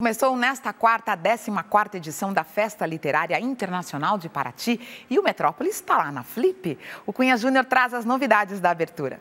Começou nesta quarta a 14 quarta edição da Festa Literária Internacional de Paraty e o Metrópolis está lá na Flip. O Cunha Júnior traz as novidades da abertura.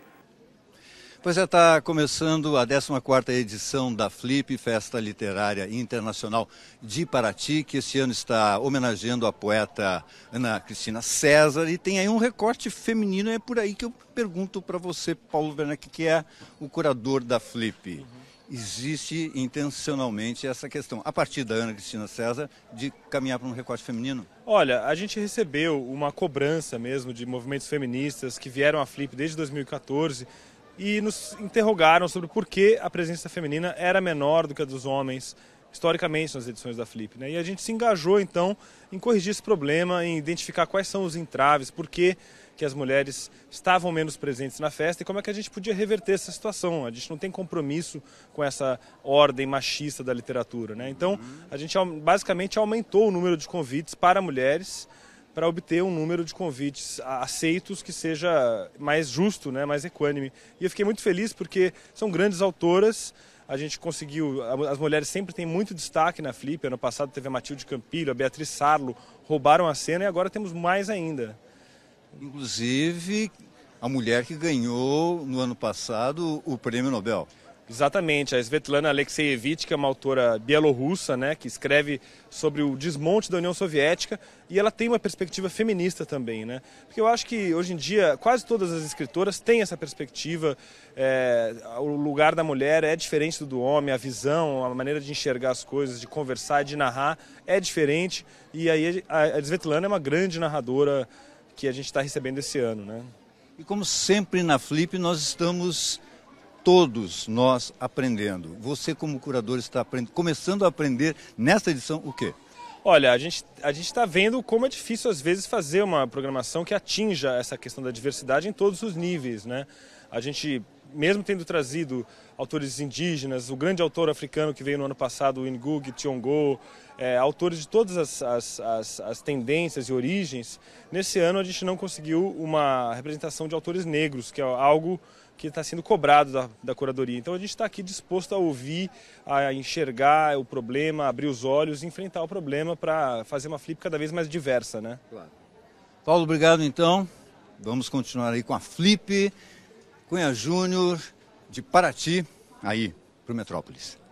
Pois é, está começando a 14ª edição da Flip, Festa Literária Internacional de Paraty, que este ano está homenageando a poeta Ana Cristina César e tem aí um recorte feminino, é por aí que eu pergunto para você, Paulo Werneck, que é o curador da Flip. Uhum existe intencionalmente essa questão, a partir da Ana Cristina César, de caminhar para um recorte feminino? Olha, a gente recebeu uma cobrança mesmo de movimentos feministas que vieram à Flip desde 2014 e nos interrogaram sobre por que a presença feminina era menor do que a dos homens historicamente nas edições da Flip. Né? E a gente se engajou então em corrigir esse problema, em identificar quais são os entraves, porque que as mulheres estavam menos presentes na festa e como é que a gente podia reverter essa situação. A gente não tem compromisso com essa ordem machista da literatura. Né? Então, a gente basicamente aumentou o número de convites para mulheres para obter um número de convites aceitos que seja mais justo, né, mais equânime. E eu fiquei muito feliz porque são grandes autoras. A gente conseguiu, as mulheres sempre têm muito destaque na Flip. Ano passado teve a Matilde Campilho, a Beatriz Sarlo, roubaram a cena e agora temos mais ainda inclusive a mulher que ganhou no ano passado o prêmio Nobel. Exatamente, a Svetlana Alexeyevich, que é uma autora bielorrussa, né, que escreve sobre o desmonte da União Soviética, e ela tem uma perspectiva feminista também, né? Porque eu acho que hoje em dia quase todas as escritoras têm essa perspectiva, é, o lugar da mulher é diferente do do homem, a visão, a maneira de enxergar as coisas, de conversar, de narrar é diferente, e aí a Svetlana é uma grande narradora que a gente está recebendo esse ano. Né? E como sempre na Flip, nós estamos todos nós aprendendo. Você, como curador, está aprendendo, começando a aprender nesta edição o quê? Olha, a gente a está vendo como é difícil às vezes fazer uma programação que atinja essa questão da diversidade em todos os níveis, né? A gente mesmo tendo trazido autores indígenas, o grande autor africano que veio no ano passado, o Ngug Tiongo, é, autores de todas as, as, as, as, tendências e origens, nesse ano a gente não conseguiu uma representação de autores negros, que é algo que está sendo cobrado da, da curadoria. Então a gente está aqui disposto a ouvir, a enxergar o problema, abrir os olhos e enfrentar o problema para fazer uma flip cada vez mais diversa, né? Claro. Paulo, obrigado então. Vamos continuar aí com a flip. Cunha Júnior, de Paraty, aí para o Metrópolis.